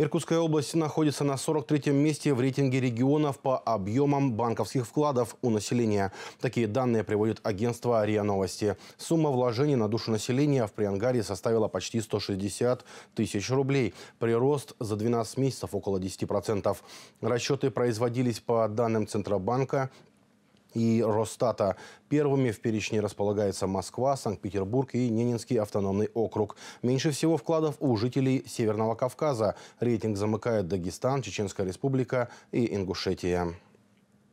Иркутская область находится на 43-м месте в рейтинге регионов по объемам банковских вкладов у населения. Такие данные приводит агентство РИА Новости. Сумма вложений на душу населения в Приангаре составила почти 160 тысяч рублей. Прирост за 12 месяцев около 10%. Расчеты производились по данным Центробанка и Росстата. Первыми в перечне располагается Москва, Санкт-Петербург и Ненинский автономный округ. Меньше всего вкладов у жителей Северного Кавказа. Рейтинг замыкает Дагестан, Чеченская республика и Ингушетия.